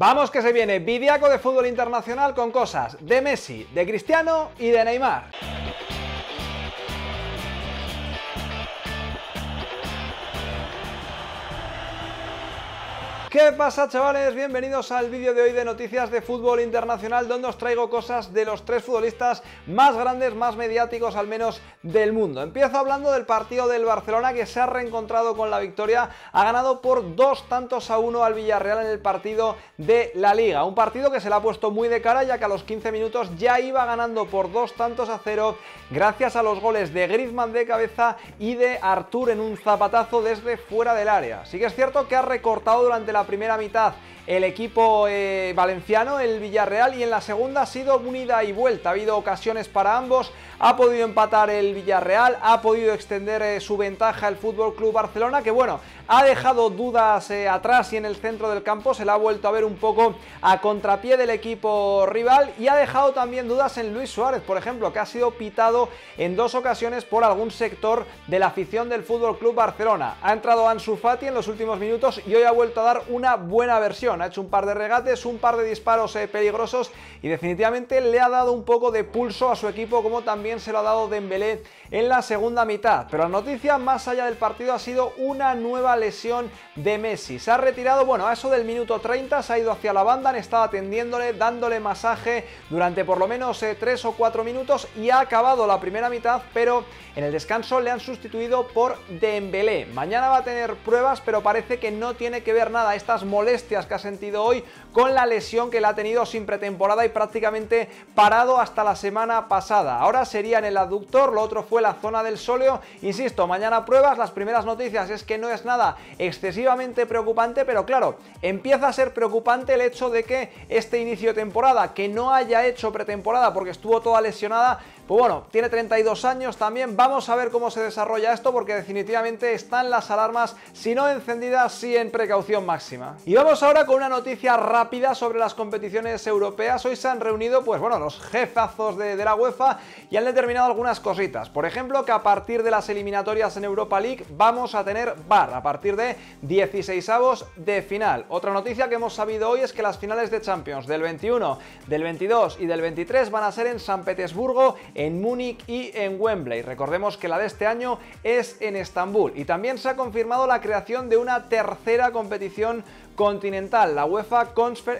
Vamos que se viene Vidiaco de fútbol internacional con cosas de Messi, de Cristiano y de Neymar. ¿Qué pasa chavales? Bienvenidos al vídeo de hoy de Noticias de Fútbol Internacional donde os traigo cosas de los tres futbolistas más grandes, más mediáticos al menos del mundo. Empiezo hablando del partido del Barcelona que se ha reencontrado con la victoria, ha ganado por dos tantos a uno al Villarreal en el partido de la Liga. Un partido que se le ha puesto muy de cara ya que a los 15 minutos ya iba ganando por dos tantos a cero gracias a los goles de Griezmann de cabeza y de Artur en un zapatazo desde fuera del área. Sí que es cierto que ha recortado durante la la primera mitad el equipo eh, valenciano, el Villarreal, y en la segunda ha sido unida y vuelta. Ha habido ocasiones para ambos, ha podido empatar el Villarreal, ha podido extender eh, su ventaja el FC Barcelona, que bueno, ha dejado dudas eh, atrás y en el centro del campo se la ha vuelto a ver un poco a contrapié del equipo rival y ha dejado también dudas en Luis Suárez, por ejemplo, que ha sido pitado en dos ocasiones por algún sector de la afición del FC Barcelona. Ha entrado Ansu Fati en los últimos minutos y hoy ha vuelto a dar una buena versión ha hecho un par de regates, un par de disparos eh, peligrosos y definitivamente le ha dado un poco de pulso a su equipo como también se lo ha dado Dembélé en la segunda mitad. Pero la noticia más allá del partido ha sido una nueva lesión de Messi. Se ha retirado, bueno, a eso del minuto 30, se ha ido hacia la banda, han estado atendiéndole, dándole masaje durante por lo menos 3 eh, o 4 minutos y ha acabado la primera mitad, pero en el descanso le han sustituido por Dembélé. Mañana va a tener pruebas, pero parece que no tiene que ver nada estas molestias que sentido hoy con la lesión que la ha tenido sin pretemporada y prácticamente parado hasta la semana pasada. Ahora sería en el aductor, lo otro fue la zona del sóleo. Insisto, mañana pruebas, las primeras noticias es que no es nada excesivamente preocupante, pero claro, empieza a ser preocupante el hecho de que este inicio de temporada, que no haya hecho pretemporada porque estuvo toda lesionada, pues bueno, tiene 32 años también, vamos a ver cómo se desarrolla esto porque definitivamente están las alarmas, si no encendidas, sí en precaución máxima. Y vamos ahora con una noticia rápida sobre las competiciones europeas. Hoy se han reunido, pues bueno, los jefazos de, la UEFA y han determinado algunas cositas. Por ejemplo, que a partir de las eliminatorias en Europa League vamos a tener bar a partir de 16 avos de final. Otra noticia que hemos sabido hoy es que las finales de Champions del 21, del 22 y del 23 van a ser en San Petersburgo, en Múnich y en Wembley. Recordemos que la de este año es en Estambul. Y también se ha confirmado la creación de una tercera competición continental, la UEFA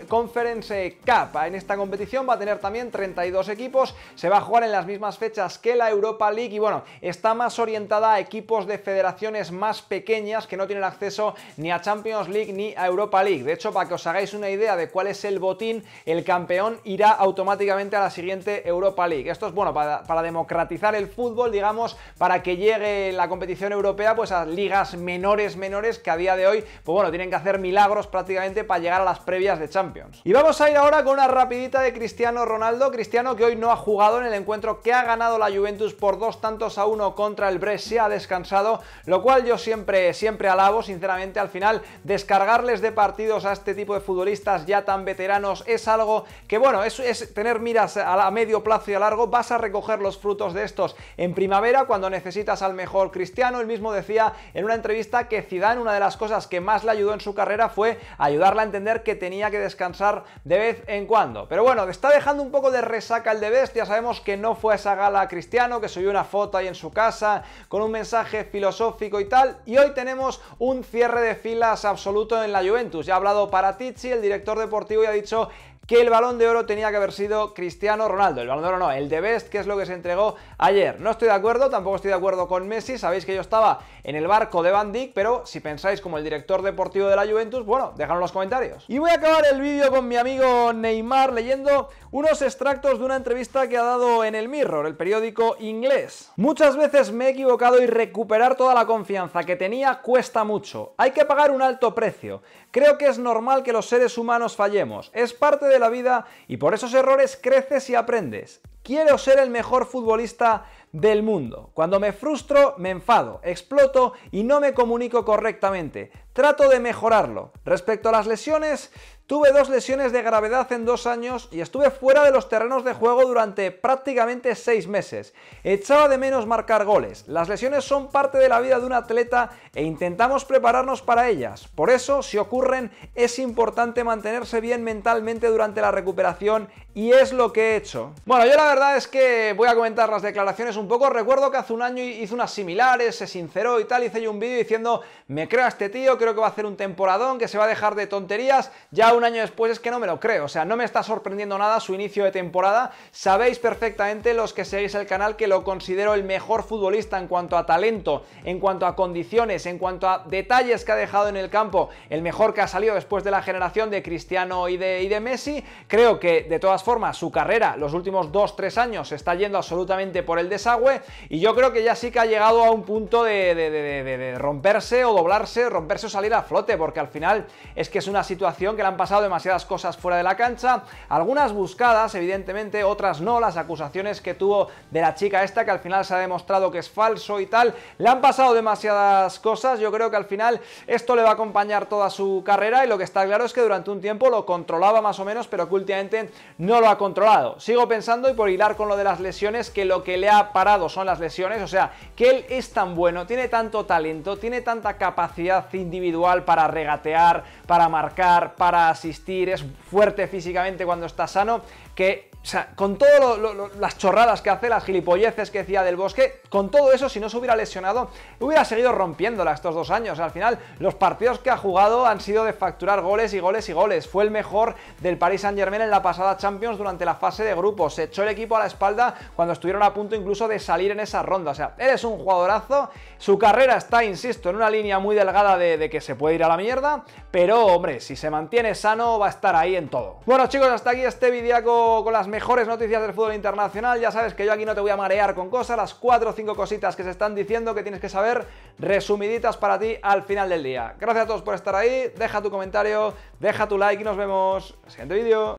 Conference Cup. En esta competición va a tener también 32 equipos, se va a jugar en las mismas fechas que la Europa League y bueno, está más orientada a equipos de federaciones más pequeñas que no tienen acceso ni a Champions League ni a Europa League. De hecho, para que os hagáis una idea de cuál es el botín, el campeón irá automáticamente a la siguiente Europa League. Esto es bueno para, democratizar el fútbol, digamos, para que llegue la competición europea pues a ligas menores, menores que a día de hoy, pues bueno, tienen que hacer milagros prácticamente para llegar a las previas de Champions. Y vamos a ir ahora con una rapidita de Cristiano Ronaldo. Cristiano que hoy no ha jugado en el encuentro que ha ganado la Juventus por dos tantos a uno contra el Brescia, ha descansado, lo cual yo siempre, siempre alabo, sinceramente, al final descargarles de partidos a este tipo de futbolistas ya tan veteranos es algo que, bueno, es, es tener miras a, medio plazo y a largo, vas a recoger los frutos de estos en primavera cuando necesitas al mejor Cristiano. Él mismo decía en una entrevista que Zidane, una de las cosas que más le ayudó en su carrera fue ayudarla a entender que tenía que descansar de vez en cuando. Pero bueno, está dejando un poco de resaca el de Bestia, ya sabemos que no fue a esa gala Cristiano, que subió una foto ahí en su casa con un mensaje filosófico y tal, y hoy tenemos un cierre de filas absoluto en la Juventus. Ya ha hablado Paratici, el director deportivo, y ha dicho que el balón de oro tenía que haber sido Cristiano Ronaldo. El balón de oro no, el de Best, que es lo que se entregó ayer. No estoy de acuerdo, tampoco estoy de acuerdo con Messi. Sabéis que yo estaba en el barco de Van Dijk, pero si pensáis como el director deportivo de la Juventus, bueno, dejadlo los comentarios. Y voy a acabar el vídeo con mi amigo Neymar leyendo unos extractos de una entrevista que ha dado en el Mirror, el periódico inglés. Muchas veces me he equivocado y recuperar toda la confianza que tenía cuesta mucho. Hay que pagar un alto precio. Creo que es normal que los seres humanos fallemos. Es parte de la vida y por esos errores creces y aprendes. Quiero ser el mejor futbolista del mundo. Cuando me frustro, me enfado, exploto y no me comunico correctamente. Trato de mejorarlo. Respecto a las lesiones, tuve dos lesiones de gravedad en dos años y estuve fuera de los terrenos de juego durante prácticamente seis meses. Echaba de menos marcar goles. Las lesiones son parte de la vida de un atleta e intentamos prepararnos para ellas. Por eso, si ocurren, es importante mantenerse bien mentalmente durante la recuperación y es lo que he hecho. Bueno, yo la verdad es que voy a comentar las declaraciones un poco. Recuerdo que hace un año hizo unas similares, se sinceró y tal, hice yo un vídeo diciendo, me creo a este tío, creo que va a hacer un temporadón, que se va a dejar de tonterías. Ya un año después es que no me lo creo, o sea, no me está sorprendiendo nada su inicio de temporada. Sabéis perfectamente los que seguís el canal que lo considero el mejor futbolista en cuanto a talento, en cuanto a condiciones, en cuanto a detalles que ha dejado en el campo, el mejor que ha salido después de la generación de Cristiano y de, y de Messi. Creo que, de todas formas, su carrera, los últimos dos, tres años está yendo absolutamente por el desagüe y yo creo que ya sí que ha llegado a un punto de, de romperse o doblarse, romperse o salir a flote, porque al final es que es una situación que le han pasado demasiadas cosas fuera de la cancha, algunas buscadas, evidentemente, otras no, las acusaciones que tuvo de la chica esta, que al final se ha demostrado que es falso y tal, le han pasado demasiadas cosas, yo creo que al final esto le va a acompañar toda su carrera y lo que está claro es que durante un tiempo lo controlaba más o menos, pero que últimamente no lo ha controlado. Sigo pensando y por con lo de las lesiones que lo que le ha parado son las lesiones. O sea, que él es tan bueno, tiene tanto talento, tiene tanta capacidad individual para regatear, para marcar, para asistir, es fuerte físicamente cuando está sano, que o sea, con todas las chorradas que hace, las gilipolleces que decía del bosque, con todo eso, si no se hubiera lesionado, hubiera seguido rompiéndola estos dos años. Al final, los partidos que ha jugado han sido de facturar goles y goles y goles. Fue el mejor del Paris Saint Germain en la pasada Champions durante la fase de grupo, Se echó el equipo a la espalda cuando estuvieron a punto incluso de salir en esa ronda. O sea, él es un jugadorazo. Su carrera está, insisto, en una línea muy delgada de, de que se puede ir a la mierda, pero hombre, si se mantiene sano, va a estar ahí en todo. Bueno, chicos, hasta aquí este vídeo con las mejores noticias del fútbol internacional. Ya sabes que yo aquí no te voy a marear con cosas, las cuatro o cinco cositas que se están diciendo que tienes que saber resumiditas para ti al final del día. Gracias a todos por estar ahí, deja tu comentario, deja tu like y nos vemos en el siguiente vídeo.